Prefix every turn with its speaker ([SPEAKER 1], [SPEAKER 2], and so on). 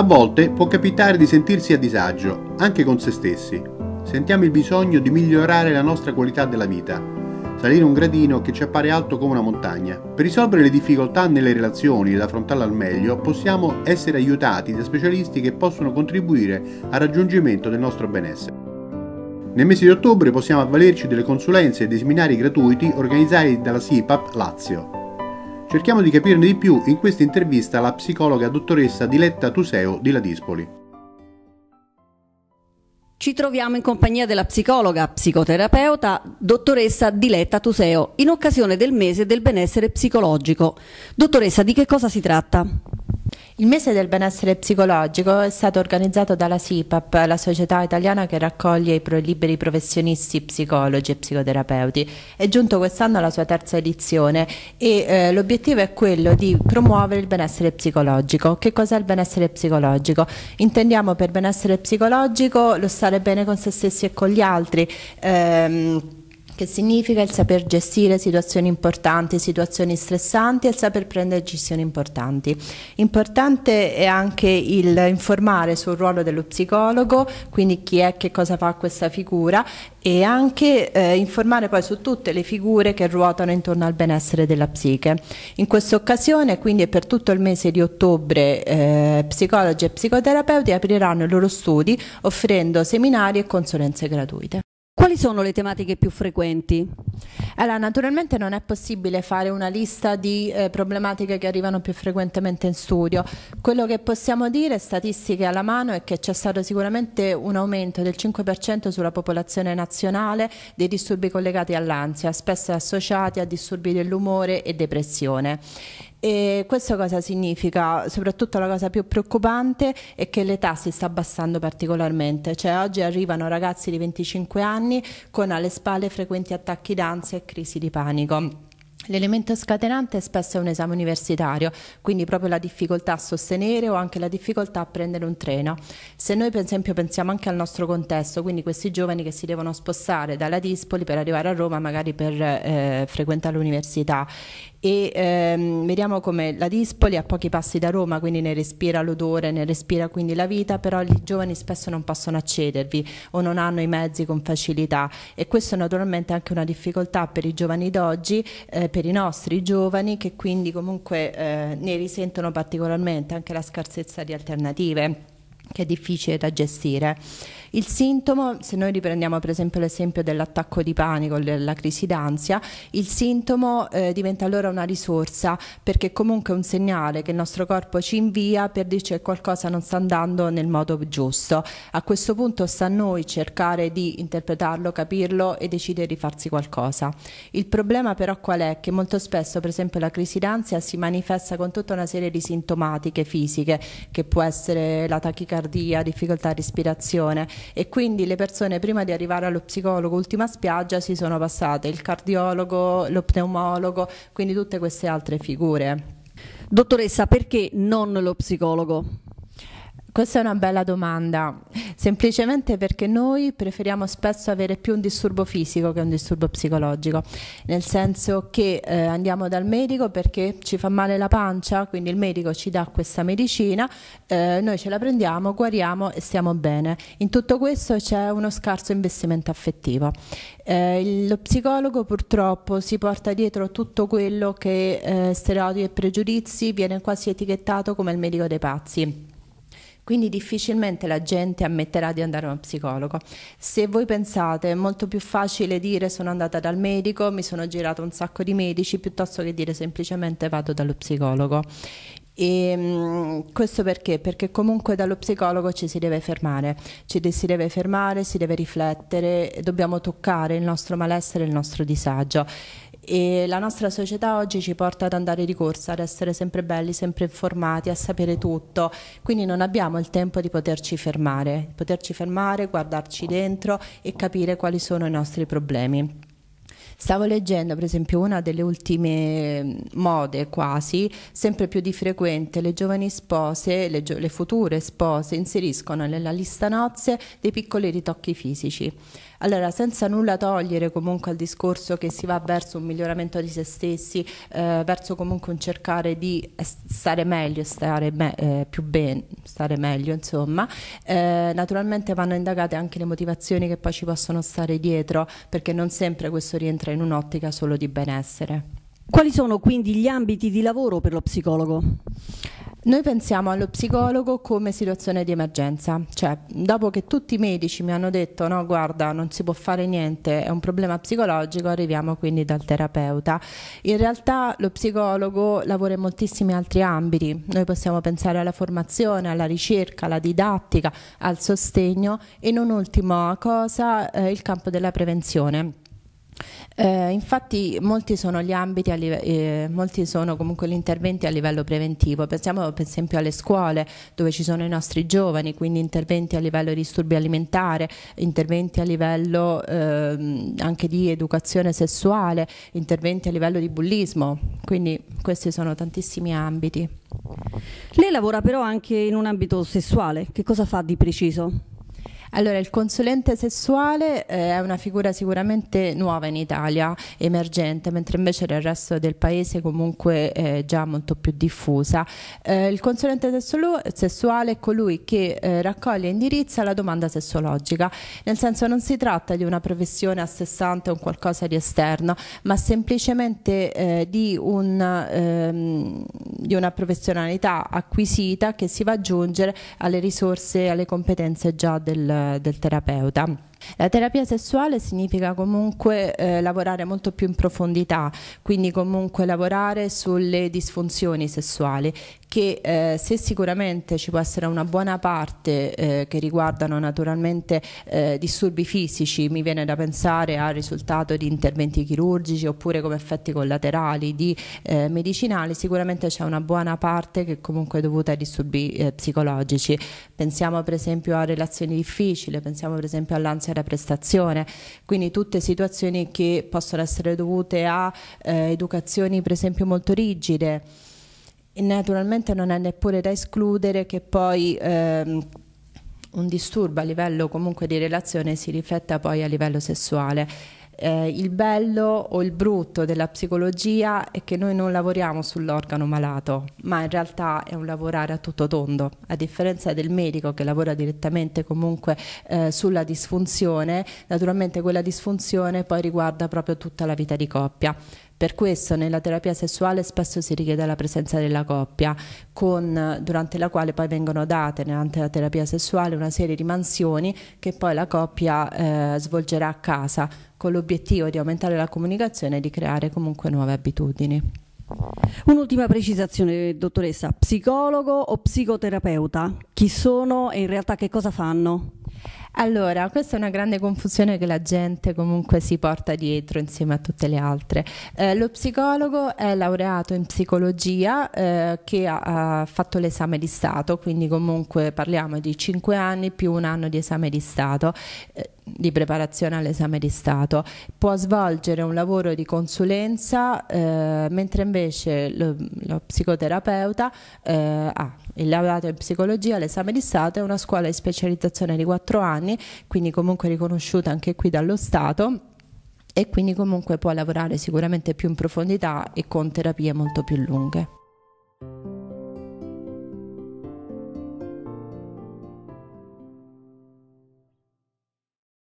[SPEAKER 1] A volte può capitare di sentirsi a disagio, anche con se stessi. Sentiamo il bisogno di migliorare la nostra qualità della vita, salire un gradino che ci appare alto come una montagna. Per risolvere le difficoltà nelle relazioni ed affrontarle al meglio, possiamo essere aiutati da specialisti che possono contribuire al raggiungimento del nostro benessere. Nel mese di ottobre possiamo avvalerci delle consulenze e dei seminari gratuiti organizzati dalla SIPAP Lazio. Cerchiamo di capirne di più in questa intervista alla psicologa dottoressa Diletta Tuseo di Ladispoli. Ci troviamo in compagnia della psicologa, psicoterapeuta, dottoressa Diletta Tuseo, in occasione del mese del benessere psicologico. Dottoressa, di che cosa si tratta? Il mese del benessere psicologico è stato organizzato dalla SIPAP, la società italiana che raccoglie i liberi professionisti, psicologi e psicoterapeuti. È giunto quest'anno alla sua terza edizione e eh, l'obiettivo è quello di promuovere il benessere psicologico. Che cos'è il benessere psicologico? Intendiamo per benessere psicologico lo stare bene con se stessi e con gli altri. Ehm, che significa il saper gestire situazioni importanti, situazioni stressanti e il saper prendere decisioni importanti. Importante è anche il informare sul ruolo dello psicologo, quindi chi è che cosa fa questa figura e anche eh, informare poi su tutte le figure che ruotano intorno al benessere della psiche. In questa occasione, quindi e per tutto il mese di ottobre, eh, psicologi e psicoterapeuti apriranno i loro studi offrendo seminari e consulenze gratuite sono le tematiche più frequenti? Allora, naturalmente non è possibile fare una lista di eh, problematiche che arrivano più frequentemente in studio. Quello che possiamo dire, statistiche alla mano, è che c'è stato sicuramente un aumento del 5% sulla popolazione nazionale dei disturbi collegati all'ansia, spesso associati a disturbi dell'umore e depressione. E questo cosa significa? Soprattutto la cosa più preoccupante è che l'età si sta abbassando particolarmente, cioè oggi arrivano ragazzi di 25 anni con alle spalle frequenti attacchi d'ansia e crisi di panico. L'elemento scatenante è spesso un esame universitario, quindi proprio la difficoltà a sostenere o anche la difficoltà a prendere un treno. Se noi per esempio pensiamo anche al nostro contesto, quindi questi giovani che si devono spostare dalla Dispoli per arrivare a Roma magari per eh, frequentare l'università e ehm, vediamo come la Dispoli a pochi passi da Roma, quindi ne respira l'odore, ne respira quindi la vita, però i giovani spesso non possono accedervi o non hanno i mezzi con facilità e questo naturalmente è anche una difficoltà per i giovani d'oggi eh, per i nostri giovani che quindi comunque eh, ne risentono particolarmente anche la scarsezza di alternative che è difficile da gestire. Il sintomo, se noi riprendiamo per esempio l'esempio dell'attacco di panico, della crisi d'ansia, il sintomo eh, diventa allora una risorsa perché comunque è un segnale che il nostro corpo ci invia per dirci che qualcosa non sta andando nel modo giusto. A questo punto sta a noi cercare di interpretarlo, capirlo e decidere di farsi qualcosa. Il problema però qual è? Che molto spesso per esempio la crisi d'ansia si manifesta con tutta una serie di sintomatiche fisiche che può essere la tachicardia, tachicardia, difficoltà di respirazione e quindi le persone prima di arrivare allo psicologo ultima spiaggia si sono passate il cardiologo, lo pneumologo, quindi tutte queste altre figure. Dottoressa, perché non lo psicologo? Questa è una bella domanda, semplicemente perché noi preferiamo spesso avere più un disturbo fisico che un disturbo psicologico, nel senso che eh, andiamo dal medico perché ci fa male la pancia, quindi il medico ci dà questa medicina, eh, noi ce la prendiamo, guariamo e stiamo bene. In tutto questo c'è uno scarso investimento affettivo. Eh, lo psicologo purtroppo si porta dietro tutto quello che eh, stereotipi e pregiudizi viene quasi etichettato come il medico dei pazzi quindi difficilmente la gente ammetterà di andare a uno psicologo. Se voi pensate è molto più facile dire sono andata dal medico, mi sono girato un sacco di medici, piuttosto che dire semplicemente vado dallo psicologo. E ehm, questo perché? Perché comunque dallo psicologo ci si deve fermare, ci si deve fermare, si deve riflettere, dobbiamo toccare il nostro malessere, il nostro disagio e la nostra società oggi ci porta ad andare di corsa, ad essere sempre belli, sempre informati, a sapere tutto, quindi non abbiamo il tempo di poterci fermare, poterci fermare, guardarci dentro e capire quali sono i nostri problemi. Stavo leggendo per esempio una delle ultime mode quasi, sempre più di frequente, le giovani spose, le, gio le future spose inseriscono nella lista nozze dei piccoli ritocchi fisici. Allora, senza nulla togliere comunque al discorso che si va verso un miglioramento di se stessi, eh, verso comunque un cercare di stare meglio, stare me eh, più bene, stare meglio, insomma, eh, naturalmente vanno indagate anche le motivazioni che poi ci possono stare dietro, perché non sempre questo rientra in un'ottica solo di benessere. Quali sono quindi gli ambiti di lavoro per lo psicologo? Noi pensiamo allo psicologo come situazione di emergenza, cioè dopo che tutti i medici mi hanno detto no guarda non si può fare niente, è un problema psicologico, arriviamo quindi dal terapeuta. In realtà lo psicologo lavora in moltissimi altri ambiti, noi possiamo pensare alla formazione, alla ricerca, alla didattica, al sostegno e non ultima cosa eh, il campo della prevenzione eh, infatti molti sono gli ambiti, eh, molti sono comunque gli interventi a livello preventivo, pensiamo per esempio alle scuole dove ci sono i nostri giovani, quindi interventi a livello di disturbi alimentare, interventi a livello eh, anche di educazione sessuale, interventi a livello di bullismo, quindi questi sono tantissimi ambiti. Lei lavora però anche in un ambito sessuale, che cosa fa di preciso? Allora, il consulente sessuale eh, è una figura sicuramente nuova in Italia, emergente, mentre invece nel resto del paese comunque è eh, già molto più diffusa. Eh, il consulente sessuale è colui che eh, raccoglie e indirizza la domanda sessologica, nel senso non si tratta di una professione a sé stante o un qualcosa di esterno, ma semplicemente eh, di, un, ehm, di una professionalità acquisita che si va ad aggiungere alle risorse e alle competenze già del del terapeuta. La terapia sessuale significa comunque eh, lavorare molto più in profondità, quindi comunque lavorare sulle disfunzioni sessuali che eh, se sicuramente ci può essere una buona parte eh, che riguardano naturalmente eh, disturbi fisici, mi viene da pensare al risultato di interventi chirurgici oppure come effetti collaterali di eh, medicinali, sicuramente c'è una buona parte che comunque è dovuta ai disturbi eh, psicologici. Pensiamo per esempio a relazioni difficili, pensiamo per esempio all'ansia grazie alla prestazione. Quindi tutte situazioni che possono essere dovute a eh, educazioni per esempio molto rigide. E naturalmente non è neppure da escludere che poi... Ehm, un disturbo a livello comunque di relazione si rifletta poi a livello sessuale eh, il bello o il brutto della psicologia è che noi non lavoriamo sull'organo malato, ma in realtà è un lavorare a tutto tondo, a differenza del medico che lavora direttamente comunque eh, sulla disfunzione, naturalmente quella disfunzione poi riguarda proprio tutta la vita di coppia. Per questo nella terapia sessuale spesso si richiede la presenza della coppia, con, durante la quale poi vengono date durante la terapia sessuale una serie di mansioni che poi la coppia eh, svolgerà a casa con l'obiettivo di aumentare la comunicazione e di creare comunque nuove abitudini. Un'ultima precisazione, dottoressa, psicologo o psicoterapeuta? Chi sono e in realtà che cosa fanno? Allora, questa è una grande confusione che la gente comunque si porta dietro insieme a tutte le altre. Eh, lo psicologo è laureato in psicologia eh, che ha, ha fatto l'esame di Stato, quindi comunque parliamo di 5 anni più un anno di esame di Stato. Eh, di preparazione all'esame di Stato, può svolgere un lavoro di consulenza, eh, mentre invece lo, lo psicoterapeuta eh, ha il laureato in psicologia, l'esame di Stato è una scuola di specializzazione di 4 anni anni, quindi comunque riconosciuta anche qui dallo Stato e quindi comunque può lavorare sicuramente più in profondità e con terapie molto più lunghe.